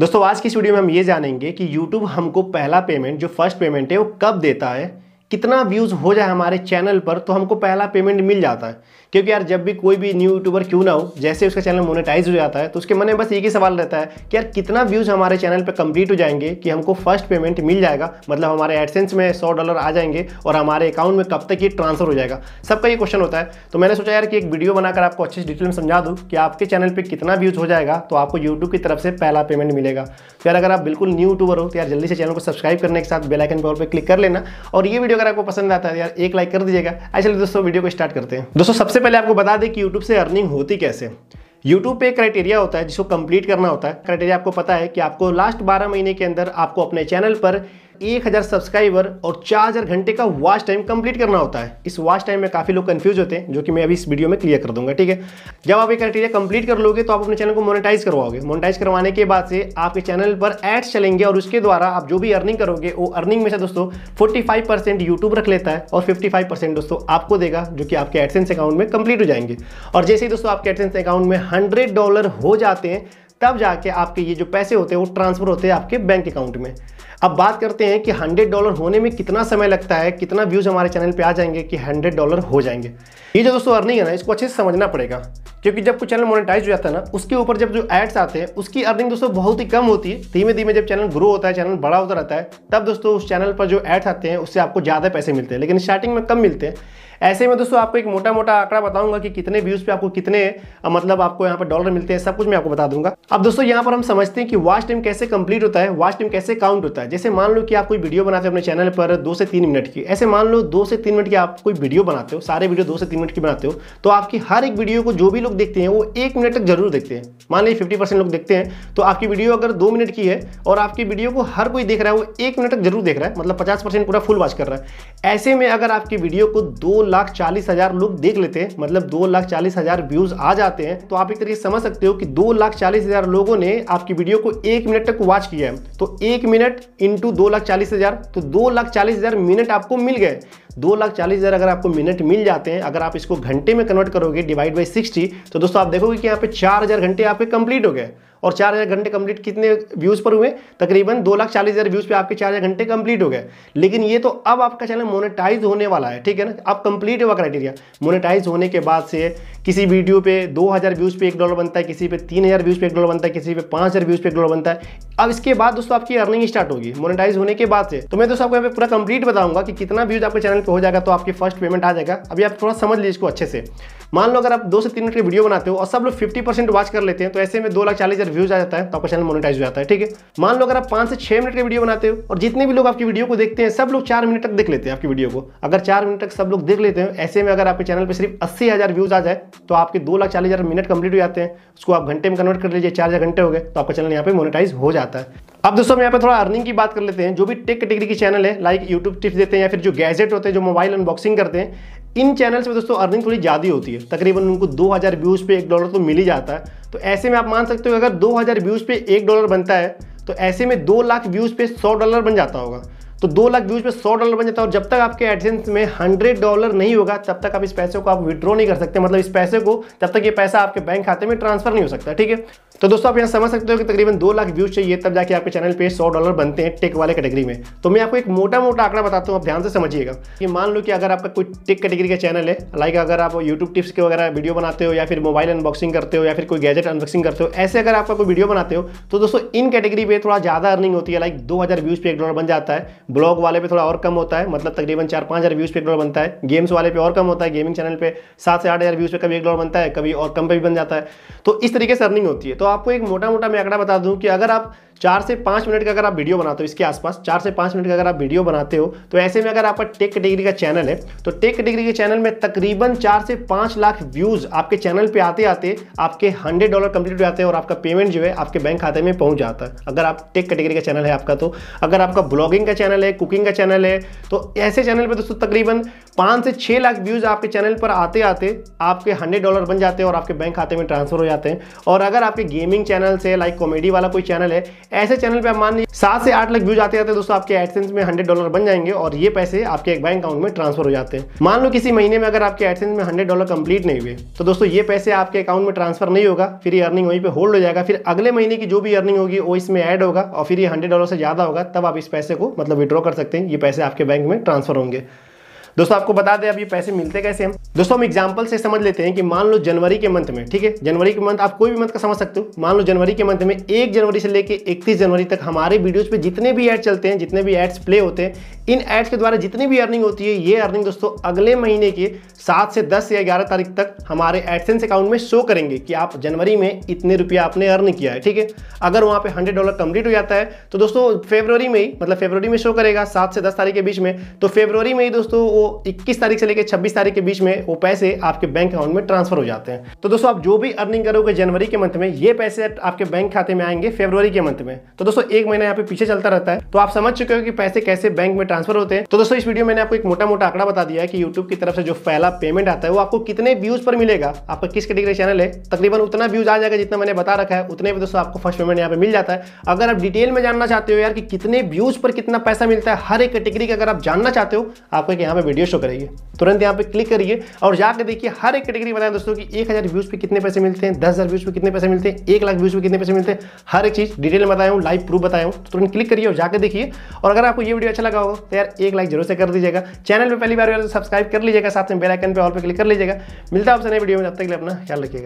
दोस्तों आज की स्टूडियो में हम ये जानेंगे कि YouTube हमको पहला पेमेंट जो फर्स्ट पेमेंट है वो कब देता है कितना व्यूज़ हो जाए हमारे चैनल पर तो हमको पहला पेमेंट मिल जाता है क्योंकि यार जब भी कोई भी न्यू यूट्यूबर क्यों ना हो जैसे उसका चैनल मोनेटाइज हो जाता है तो उसके मन में बस एक ही सवाल रहता है कि यार कितना व्यूज़ हमारे चैनल पर कंप्लीट हो जाएंगे कि हमको फर्स्ट पेमेंट मिल जाएगा मतलब हमारे एडसेंस में सौ डॉलर आ जाएंगे और हमारे अकाउंट में कब तक ये ट्रांसफर हो जाएगा सबका ये क्वेश्चन होता है तो मैंने सोचा यार कि एक वीडियो बनाकर आपको अच्छे डिटेल में समझा दूँ कि आपके चैनल पर कितना व्यूज़ हो जाएगा तो आपको यूट्यूब की तरफ से पहला पेमेंट मिलेगा तो यार अगर आप बिल्कुल न्यू यूट्यूबर हो तो यार जल्दी से चैनल को सब्सक्राइब करने के साथ बेलाइकन पर क्लिक कर लेना और ये वीडियो अगर आपको पसंद आता है तो यार एक लाइक कर दीजिएगा अच्छा दोस्तों वीडियो को स्टार्ट करते हैं दोस्तों सबसे पहले आपको बता दें कि YouTube से अर्निंग होती कैसे यूट्यूब पे क्राइटेरिया होता है जिसको कंप्लीट करना होता है क्राइटेरिया आपको पता है कि आपको लास्ट 12 महीने के अंदर आपको अपने चैनल पर 1000 सब्सक्राइबर और 4000 घंटे का वॉच टाइम कंप्लीट करना होता है इस वॉच टाइम में काफ़ी लोग कंफ्यूज होते हैं जो कि मैं अभी इस वीडियो में क्लियर कर दूंगा ठीक है जब आप ये क्राइटेरिया कंप्लीट कर लोगे तो आप अपने चैनल को मोनेटाइज करवाओगे मोनेटाइज करवाने के बाद से आपके चैनल पर एड्स चलेंगे और उसके द्वारा आप जो भी अर्निंग करोगे वो अर्निंग में से दोस्तों फोर्टी यूट्यूब रख लेता है और फिफ्टी दोस्तों आपको देगा जो कि आपके एडसेंस अकाउंट में कंप्लीट हो जाएंगे और जैसे ही दोस्तों आपके एडसेंस अकाउंट में हंड्रेड डॉलर हो जाते हैं तब जाके आपके ये जो पैसे होते हैं वो ट्रांसफ़र होते हैं आपके बैंक अकाउंट में अब बात करते हैं कि हंड्रेड डॉलर होने में कितना समय लगता है कितना व्यूज़ हमारे चैनल पे आ जाएंगे कि हंड्रेड डॉलर हो जाएंगे ये जो दोस्तों अर्निंग है ना इसको अच्छे से समझना पड़ेगा क्योंकि जब कोई चैनल मोनेटाइज हो जाता है ना उसके ऊपर जब जो एड्स आते हैं उसकी अर्निंग दोस्तों बहुत ही कम होती है धीमे धीमे जब चैनल ग्रो होता है चैनल बड़ा होता रहता है तब दोस्तों उस चैनल पर जो एड्स आते हैं उससे आपको ज़्यादा पैसे मिलते हैं लेकिन स्टार्टिंग में कम मिलते हैं ऐसे में दोस्तों आपको एक मोटा मोटा आंकड़ा बताऊंगा कि कितने व्यूज़ पे आपको कितने मतलब आपको यहाँ पर डॉलर मिलते हैं सब कुछ मैं आपको बता दूंगा अब दोस्तों यहाँ पर हम समझते हैं कि वॉच टाइम कैसे कंप्लीट होता है वॉच टाइम कैसे काउंट होता है जैसे मान लो कि आप कोई वीडियो बनाते हो अपने चैनल पर दो से तीन मिनट की ऐसे मान लो दो से तीन मिनट की आप कोई वीडियो बनाते हो सारे वीडियो दो से तीन मिनट की बनाते हो तो आपकी हर एक वीडियो को जो भी लोग देखते हैं वो एक मिनट तक जरूर देखते हैं मान लीजिए फिफ्टी लोग देखते हैं तो आपकी वीडियो अगर दो मिनट की है और आपकी वीडियो को हर कोई देख रहा है वो एक मिनट तक जरूर देख रहा है मतलब पचास पूरा फुल वॉच कर रहा है ऐसे में अगर आपकी वीडियो को दो लाख चालीस हजार लोग देख लेते हैं मतलब दो लाख चालीस हजार व्यूज आ जाते हैं तो आप एक तरीके समझ सकते हो कि दो लाख चालीस हजार लोगों ने आपकी वीडियो को एक मिनट तक वॉच किया है तो एक मिनट इंटू दो लाख चालीस हजार तो दो लाख चालीस हजार मिनट आपको मिल गए दो लाख चालीस हज़ार अगर आपको मिनट मिल जाते हैं अगर आप इसको घंटे में कन्वर्ट करोगे डिवाइड बाई सिक्सटी तो दोस्तों आप देखोगे कि यहाँ पे चार हज़ार घंटे आपके कंप्लीट हो गए और चार हज़ार घंटे कंप्लीट कितने व्यूज़ पर हुए तकरीबन दो लाख चालीस हज़ार व्यूज़ पे आपके चार हज़ार घंटे कंप्लीट हो गए लेकिन ये तो अब आपका चैनल मोनेटाइज होने वाला है ठीक है ना अब कंप्लीट हुआ क्राइटेरिया मोनेटाइज होने के बाद से किसी वीडियो पे दो हज़ार व्यूज़ पे एक डॉलर बनता है किसी पे तीन हज़ार व्यूज़ पे एक डॉलर बनता है किसी पे पांच हज़ार व्यूज़ पे एक डॉलर बनता है अब इसके बाद दोस्तों आपकी अर्निंग स्टार्ट होगी मोनेटाइज होने के बाद से तो मैं दोस्तों आपको यहाँ पे पूरा कंप्लीट बताऊंगा कि कितना व्यूज आपके चैनल पे हो जाएगा तो आपकी फर्स्ट पेमेंट आ जाएगा अभी आप थोड़ा समझ लीजिए इसको अच्छे से मान लो अगर आप दो से तीन मिनट की वीडियो बनाते हो और सब लोग फिफ्टी परसेंट वॉच कर लेते हैं तो ऐसे में दो लाख चालीस हज़ार व्यूज आ जाता है तो आपका चैनल मोनिटाइज हो जाता है ठीक है मान लो अगर आप पांच से छह मिनट की वीडियो बनाते हो और जितने भी लोग आपकी वीडियो को देखते हैं सब लोग चार मिनट तक देख लेते हैं आपकी वीडियो को अगर चार मिनट तक सब लोग देख लेते हैं ऐसे में अगर आपके चैनल पर सिर्फ अस्सी हज़ार व्यूज आ जाए तो आपके दो लाख चालीस हज़ार मिनट कंप्लीट हो जाते हैं उसको आप घंटे में कन्वर्ट कर लीजिए चार हज़ार घंटे हो गए तो आपका चैनल यहाँ पे मोनिटाइज हो जाए आता है अब दोस्तों हम यहाँ पे थोड़ा अर्निंग की बात कर लेते हैं जो भी टेक कैटेगरी की चैनल है लाइक यूट्यूब टिप्स देते हैं या फिर जो गैजेट होते हैं जो मोबाइल अनबॉक्सिंग करते हैं इन चैनल्स में दोस्तों अर्निंग थोड़ी ज़्यादा होती है तकरीबन उनको 2000 व्यूज़ पे एक डॉलर तो मिल ही जाता है तो ऐसे में आप मान सकते हो अगर 2000 व्यूज़ पे एक डॉलर बनता है तो ऐसे में दो लाख व्यूज़ पे सौ डॉलर बन जाता होगा तो दो लाख व्यूज पे सौ डॉलर बन जाता है और जब तक आपके एडसेंस में हंड्रेड डॉलर नहीं होगा तब तक आप इस पैसे को आप विड्रॉ नहीं कर सकते मतलब इस पैसे को तब तक ये पैसा आपके बैंक खाते में ट्रांसफर नहीं हो सकता ठीक है तो दोस्तों आप यहाँ समझ सकते हो कि तकरीबन दो लाख व्यूज चाहिए तब जाके आपके चैनल पे सौ डॉलर बनते हैं टेक वाले कैटेगरी में तो मैं आपको एक मोटा मोटा आंकड़ा बताता हूँ आप ध्यान से समझिएगा कि मान लो कि अगर आपका कोई टेक कैटेगरी का चैनल है लाइक अगर आप यूट्यूब टिप्स के वगैरह वीडियो बनाते हो या फिर मोबाइल अनबॉक्सिंग करते हो या फिर कोई गैजेट अनबॉक्सिंग करते हो ऐसे अगर आपका कोई वीडियो बनाते हो तो दोस्तों इन कैटेगरी पर थोड़ा ज़्यादा अर्निंग होती है लाइक दो हज़ार व्यूज़ पे एक डॉलर बन जाता है ब्लॉग वाले पे थोड़ा और कम होता है मतलब तकरीबन चार पाँच हज़ार व्यूज़ पे एक डॉलर बनता है गेम्स वाले पे और कम होता है गेमिंग चैनल पे सात से आठ हज़ार व्यूज़ पे कभी एक डॉलर बनता है कभी और कम पे भी बन जाता है तो इस तरीके से अर्निंग होती है तो तो आपको एक मोटा मोटा मैं आंकड़ा बता दूं कि अगर आप चार से पाँच मिनट का अगर आप वीडियो बनाते हो इसके आसपास चार से पाँच मिनट का अगर आप वीडियो बनाते हो तो ऐसे में अगर आपका टेक कैटेगरी का चैनल है तो टेक कैटेगरी के चैनल में तकरीबन चार से पाँच लाख व्यूज़ आपके चैनल पे आते आते आपके हंड्रेड डॉलर कंप्लीट हो जाते हैं और आपका पेमेंट जो है आपके बैंक खाते में पहुंच जाता है अगर आप टेक कैटेगरी का चैनल है आपका तो अगर आपका ब्लॉगिंग का चैनल है कुकिंग का चैनल है तो ऐसे चैनल पर दोस्तों तकरीबन पाँच से छः लाख व्यूज़ आपके चैनल पर आते आते आपके हंड्रेड डॉलर बन जाते हैं और आपके बैंक खाते में ट्रांसफर हो जाते हैं और अगर आपके गेमिंग चैनल से लाइक कॉमेडी वाला कोई चैनल है ऐसे चैनल पर आप मान लीजिए सात से आठ लाख व्यूज आते आते दोस्तों आपके एडसेंस में हंड्रेड डॉलर बन जाएंगे और ये पैसे आपके एक बैंक अकाउंट में ट्रांसफर हो जाते हैं मान लो किसी महीने में अगर आपके एडसेंस में हंड्रेड डॉलर कंप्लीट नहीं हुए तो दोस्तों ये पैसे आपके अकाउंट में ट्रांसफर नहीं होगा फिर ये अर्निंग वहीं पर होल्ड हो जाएगा फिर अगले महीने की जो भी अर्निंग होगी वो इसमें ऐड होगा और फिर ये हंड्रेड डॉलर से ज़्यादा होगा तब आप इस पैसे को मतलब विड्रॉ कर सकते हैं ये पैसे आपके बैंक में ट्रांसफर होंगे दोस्तों आपको बता दें अब ये पैसे मिलते कैसे हम दोस्तों हम एग्जाम्पल से समझ लेते हैं कि मान लो जनवरी के मंथ में ठीक है जनवरी के मंथ आप कोई भी मंथ का समझ सकते हो मान लो जनवरी के मंथ में एक जनवरी से लेकर इकतीस जनवरी तक हमारे वीडियोज पे जितने भी एड चलते हैं जितने भी एड्स प्ले होते हैं इन एड्स के द्वारा जितनी भी अर्निंग होती है ये अर्निंग दोस्तों अगले महीने के सात से दस या ग्यारह तारीख तक हमारे एडसेंस अकाउंट में शो करेंगे कि आप जनवरी में इतने रुपया आपने अर्न किया है ठीक है अगर वहाँ पे हंड्रेड डॉलर कंप्लीट हो जाता है तो दोस्तों फेब्रवरी में ही मतलब फेब्रवरी में शो करेगा सात से दस तारीख के बीच में तो फेब्रवरी में ही दोस्तों वो इक्कीस तारीख से लेकर छब्बीस तारीख के बीच में वो पैसे आपके बैंक अकाउंट में ट्रांसफर हो जाते हैं तो दोस्तों आप जो भी अर्निंग करोगे जनवरी के मंथ में ये पैसे आपके बैंक खाते में आएंगे फेब्रवरी के मंथ में तो दोस्तों एक महीना यहाँ पे पीछे चलता रहता है तो आप समझ चुके हो कि पैसे कैसे बैंक में ट्रांसफर होते हैं तो दोस्तों इस वीडियो में मैंने आपको एक मोटा मोटा आंकड़ा बता दिया है कि यूट्यूब की तरफ से जो पहला पेमेंट आता है वो आपको कितने व्यूज पर मिलेगा आपका किस कैटेगरी चैनल है तकरीबन उतना व्यूज आ जाएगा जितना मैंने बता रखा है उतने भी दोस्तों आपको फर्स्ट पेमेंट यहाँ पे मिल जाता है अगर आप डिटेल में जानना चाहते हो यार कि कितने व्यूज पर कितना पैसा मिलता है हर एक कैटेगरी का अगर आप जानना चाहते हो आपको यहाँ पे वीडियो शो करेगी तुरंत यहाँ पे क्लिक करिए और जाकर देखिए हर एक कैटेगरी बताएं दोस्तों की एक हज़ार व्यूज़ पर कितने पैसे मिलते हैं दस हज़ार व्यूज़ पर कितने पैसे मिलते हैं एक लाख व्यूज़ पर कितने पैसे मिलते हैं हर एक चीज़ डिटेल में बताया हूँ लाइव प्रूफ बताया हूँ तो तुरंत क्लिक करिए और जाकर देखिए और अगर आपको ये वीडियो अच्छा लगा होगा तो यार एक लाइक जरूर से कर दीजिएगा चैनल पर पहली बार सब्सक्राइब तो कर लीजिएगा साथ में बेलाइकन पर ऑल पर क्लिक कर लीजिएगा मिलता है आपसे नई वीडियो में जब तक के लिए अपना ख्याल रखिएगा